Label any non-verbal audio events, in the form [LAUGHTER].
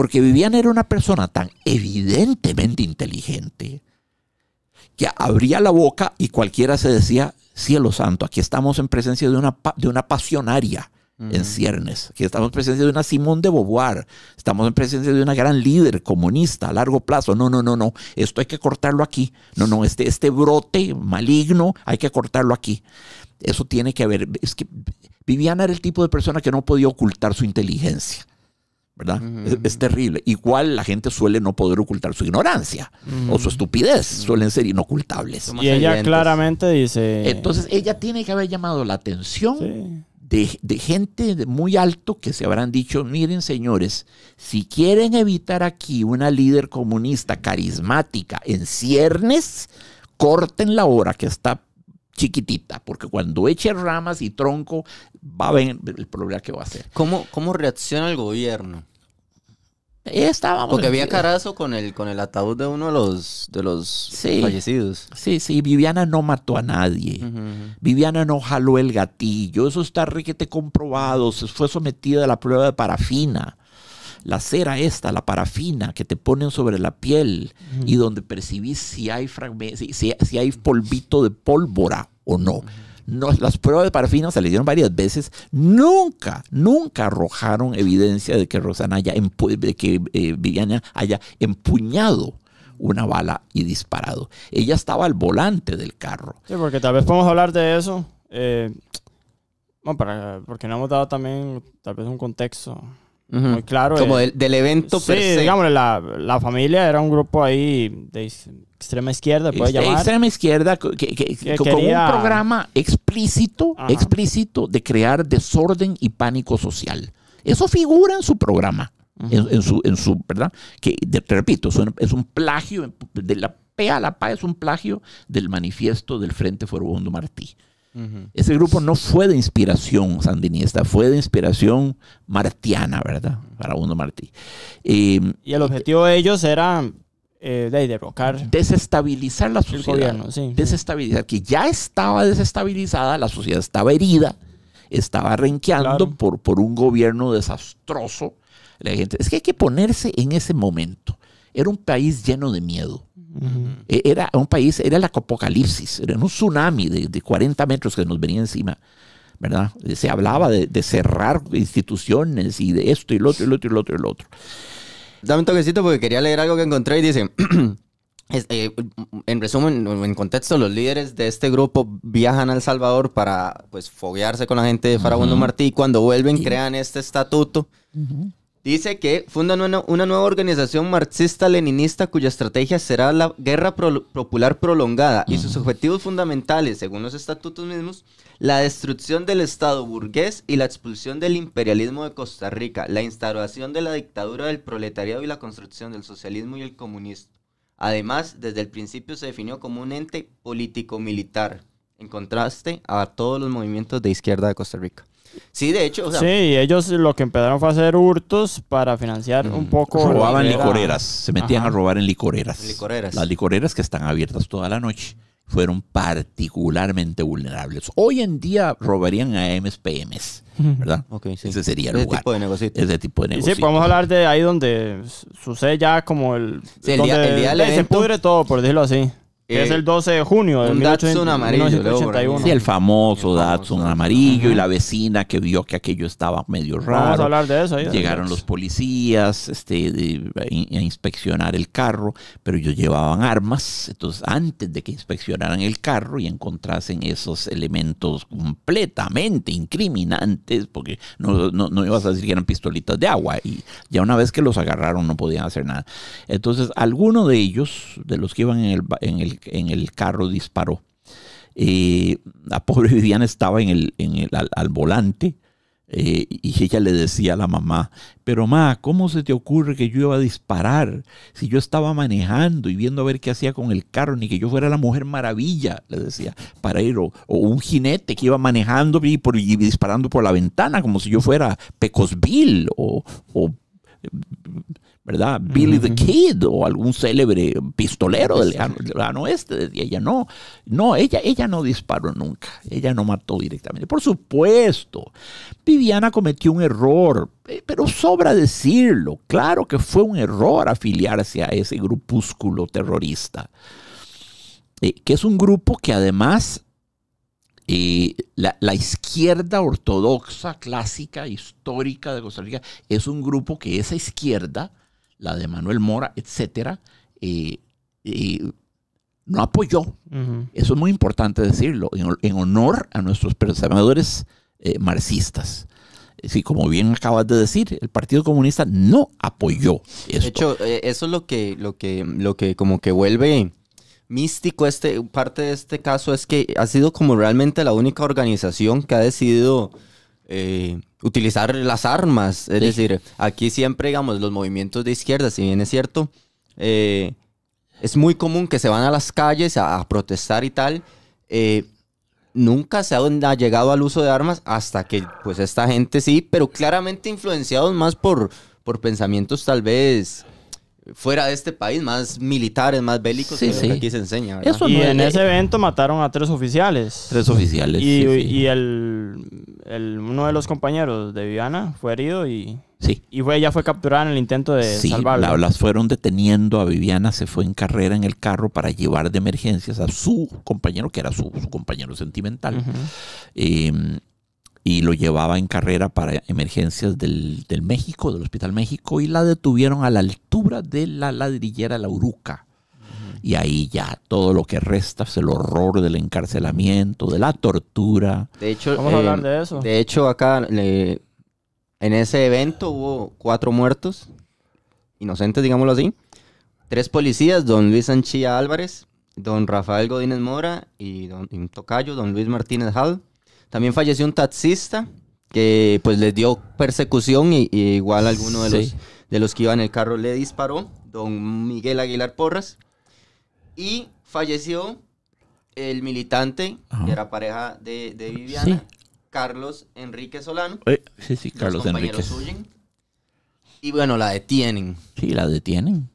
porque Viviana era una persona tan evidentemente inteligente que abría la boca y cualquiera se decía, cielo santo, aquí estamos en presencia de una, de una pasionaria en ciernes, aquí estamos en presencia de una Simone de Beauvoir, estamos en presencia de una gran líder comunista a largo plazo, no, no, no, no, esto hay que cortarlo aquí, no, no, este, este brote maligno hay que cortarlo aquí. Eso tiene que haber, es Viviana era el tipo de persona que no podía ocultar su inteligencia. ¿verdad? es, terrible. Igual la gente suele no poder ocultar su ignorancia o su estupidez, suelen ser inocultables. y ella claramente dice... Entonces ella tiene que haber llamado la atención de, gente muy alto que se habrán dicho, miren señores, si quieren evitar aquí una líder comunista carismática en ciernes, corten la hora que está chiquitita, porque cuando eche ramas y tronco, va a ver el problema que va a hacer. ¿Cómo, cómo reacciona el gobierno? estábamos. Porque había carazo con el, con el ataúd de uno de los, de los fallecidos. Sí, sí, Viviana no mató a nadie. Viviana no jaló el gatillo. Eso está riquete comprobado. Se fue sometida a la prueba de parafina. La cera esta, la parafina que te ponen sobre la piel y donde percibís si hay, si, si, hay polvito de pólvora o no no, las pruebas de parafina se le dieron varias veces, nunca, nunca arrojaron evidencia de que Rosana haya, de que eh, Viviana haya empuñado una bala y disparado. Ella estaba al volante del carro. Sí, porque tal vez podemos hablar de eso. bueno, eh, para, porque no hemos dado también tal vez un contexto claro. Como eh. del, evento la, familia era un grupo ahí de extrema izquierda, Extrema izquierda, con un programa explícito, explícito de crear desorden y pánico social. Eso figura en su programa. en, su, en su, ¿verdad? Que, te repito, es un, plagio de la PA, la PA es un plagio del manifiesto del Frente Foro Martí. Ese grupo no fue de inspiración sandinista, fue de inspiración martiana, ¿verdad? Para uno Martí. Em, y el objetivo de ellos era eh, Desestabilizar la sociedad. desestabilizar, que ya estaba desestabilizada, la sociedad estaba herida, estaba renqueando por, por un gobierno desastroso. La gente, es que hay que ponerse en ese momento era un país lleno de miedo. E-, era un país, era el apocalipsis, era un tsunami de, de 40 metros que nos venía encima. ¿verdad? Se hablaba de, cerrar instituciones y de esto y lo otro y lo otro y lo otro y otro. Dame un toquecito porque quería leer algo que encontré y dice, [CLEARS THROAT] eh, en resumen, en contexto, los líderes de este grupo viajan a El Salvador para pues foguearse con la gente de Farabundo Martí y cuando vuelven crean este estatuto. Dice que fundan una, nueva organización marxista-leninista cuya estrategia será la guerra popular prolongada y sus objetivos fundamentales, según los estatutos mismos, la destrucción del Estado burgués y la expulsión del imperialismo de Costa Rica, la instauración de la dictadura del proletariado y la construcción del socialismo y el comunismo. Además, desde el principio se definió como un ente político-militar, en contraste a todos los movimientos de izquierda de Costa Rica. Sí, de hecho. sí, ellos lo que empezaron fue a hacer hurtos para financiar un mm. poco. Robaban licoreras, se metían a robar en licoreras. Las licoreras que están abiertas toda la noche fueron particularmente vulnerables. Hoy en día robarían a MSPMs, ¿verdad? Ese sería el Ese tipo de negocio. Ese tipo de negocio. sí, podemos hablar de ahí donde sucede ya como el... día, el se pudre todo, por decirlo así es eh, el 12 de junio de un Datsun amarillo. el famoso, Datsun amarillo y la vecina que vio que aquello estaba medio raro. de Llegaron los policías este, a, inspeccionar el carro, pero ellos llevaban armas. Entonces, antes de que inspeccionaran el carro y encontrasen esos elementos completamente incriminantes, porque no, no, ibas a decir que eran pistolitas de agua y ya una vez que los agarraron no podían hacer nada. Entonces, alguno de ellos, de los que iban en el, en el en el carro disparó. Eh, la pobre [LAUGHS] Viviana estaba en el, al, volante eh, y ella le decía a la mamá, pero mamá, ¿cómo se te ocurre que yo iba a disparar si yo estaba manejando y viendo a ver qué hacía con el carro, ni que yo fuera la mujer maravilla, le decía, para ir, o, un jinete que iba manejando y, disparando por la ventana, como si yo fuera Pecosville o, o ¿verdad? Billy the Kid o algún célebre pistolero del este. lejano, oeste. ella no, no, ella, ella no disparó nunca, ella no mató directamente. Por supuesto, Viviana cometió un error, eh, pero sobra decirlo, claro que fue un error afiliarse a ese grupúsculo terrorista, eh, que es un grupo que además y la, izquierda ortodoxa, clásica, histórica de Costa Rica, es un grupo que esa izquierda, la de Manuel Mora, etcétera, eh, eh, no apoyó. Eso es muy importante decirlo, en, honor a nuestros pensadores eh, marxistas. Sí, como bien acabas de decir, el Partido Comunista no apoyó eso. De hecho, eso es lo que, lo que, lo que como que vuelve místico este, parte de este caso es que ha sido como realmente la única organización que ha decidido eh, utilizar las armas. Es decir, aquí siempre, digamos, los movimientos de izquierda, si bien es cierto, eh, es muy común que se van a las calles a, protestar y tal. Eh, nunca se ha llegado al uso de armas hasta que, pues, esta gente sí, pero claramente influenciados más por, por pensamientos tal vez fuera de este país, más militares, más bélicos que aquí se enseña. y en ese evento mataron a tres oficiales. Tres oficiales. Y, y el, uno de los compañeros de Viviana fue herido y, sí. y fue, ya fue capturada en el intento de salvarla. Sí, las fueron deteniendo a Viviana, se fue en carrera en el carro para llevar de emergencias a su compañero, que era su, compañero sentimental y lo llevaba en carrera para emergencias del, México, del Hospital México, y la detuvieron a la altura de la ladrillera La Uruca. Y ahí ya todo lo que resta es pues, el horror del encarcelamiento, de la tortura. De hecho, vamos a hablar eh, de eso. De hecho, acá en ese evento hubo cuatro muertos, inocentes, digámoslo así. Tres policías, don Luis Sanchía Álvarez, don Rafael Godínez Mora y don Tocayo, don Luis Martínez Jal. También falleció un taxista que pues les dio persecución y, igual alguno de, los, que iban en el carro le disparó, don Miguel Aguilar Porras. Y falleció el militante, que era pareja de, Viviana, Carlos Enrique Solano. Eh, sí, sí, Carlos Enrique. y bueno, la detienen. Sí, la detienen.